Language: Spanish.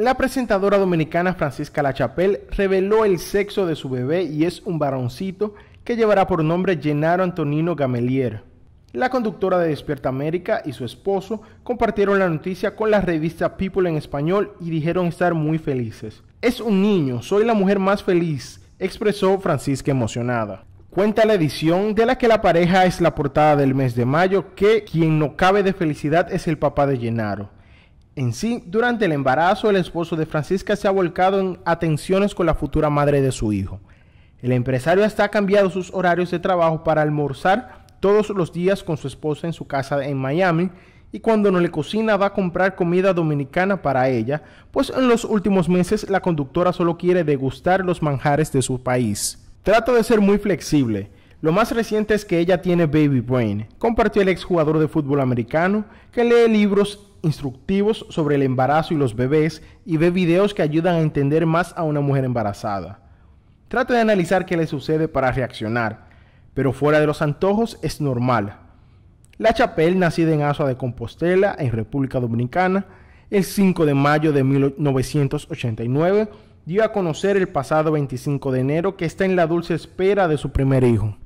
La presentadora dominicana Francisca Lachapelle reveló el sexo de su bebé y es un varoncito que llevará por nombre Gennaro Antonino Gamelier. La conductora de Despierta América y su esposo compartieron la noticia con la revista People en español y dijeron estar muy felices. Es un niño, soy la mujer más feliz, expresó Francisca emocionada. Cuenta la edición de la que la pareja es la portada del mes de mayo que quien no cabe de felicidad es el papá de Gennaro. En sí, durante el embarazo, el esposo de Francisca se ha volcado en atenciones con la futura madre de su hijo. El empresario hasta ha cambiado sus horarios de trabajo para almorzar todos los días con su esposa en su casa en Miami y cuando no le cocina va a comprar comida dominicana para ella, pues en los últimos meses la conductora solo quiere degustar los manjares de su país. Trata de ser muy flexible. Lo más reciente es que ella tiene baby brain, compartió el exjugador de fútbol americano que lee libros instructivos sobre el embarazo y los bebés y ve videos que ayudan a entender más a una mujer embarazada. Trata de analizar qué le sucede para reaccionar, pero fuera de los antojos es normal. La Chapelle, nacida en Asua de Compostela, en República Dominicana, el 5 de mayo de 1989, dio a conocer el pasado 25 de enero que está en la dulce espera de su primer hijo.